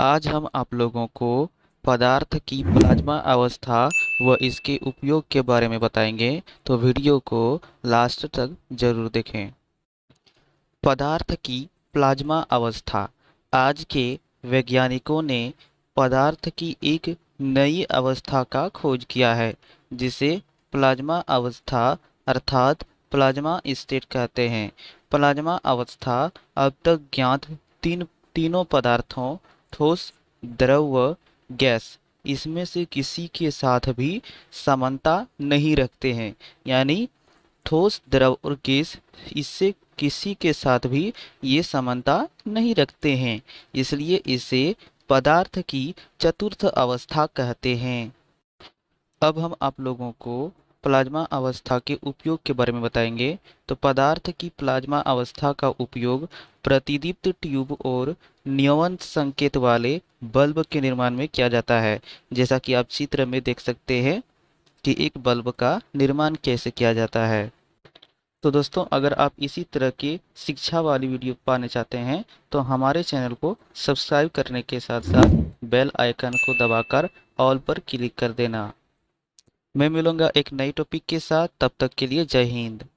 आज हम आप लोगों को पदार्थ की प्लाज्मा अवस्था व इसके उपयोग के बारे में बताएंगे तो वीडियो को लास्ट तक जरूर देखें पदार्थ की प्लाज्मा अवस्था आज के वैज्ञानिकों ने पदार्थ की एक नई अवस्था का खोज किया है जिसे प्लाज्मा अवस्था अर्थात प्लाज्मा स्टेट कहते हैं प्लाज्मा अवस्था अब तक ज्ञात तीन तीनों पदार्थों ठोस द्रव व गैस इसमें से किसी के साथ भी समानता नहीं रखते हैं यानी ठोस द्रव और गैस इससे किसी के साथ भी ये समानता नहीं रखते हैं इसलिए इसे पदार्थ की चतुर्थ अवस्था कहते हैं अब हम आप लोगों को प्लाज्मा अवस्था के उपयोग के बारे में बताएंगे तो पदार्थ की प्लाज्मा अवस्था का उपयोग प्रतिदीप्त ट्यूब और नियमन संकेत वाले बल्ब के निर्माण में किया जाता है जैसा कि आप चित्र में देख सकते हैं कि एक बल्ब का निर्माण कैसे किया जाता है तो दोस्तों अगर आप इसी तरह की शिक्षा वाली वीडियो पाने चाहते हैं तो हमारे चैनल को सब्सक्राइब करने के साथ साथ बेल आइकन को दबाकर ऑल पर क्लिक कर देना मैं मिलूंगा एक नई टॉपिक के साथ तब तक के लिए जय हिंद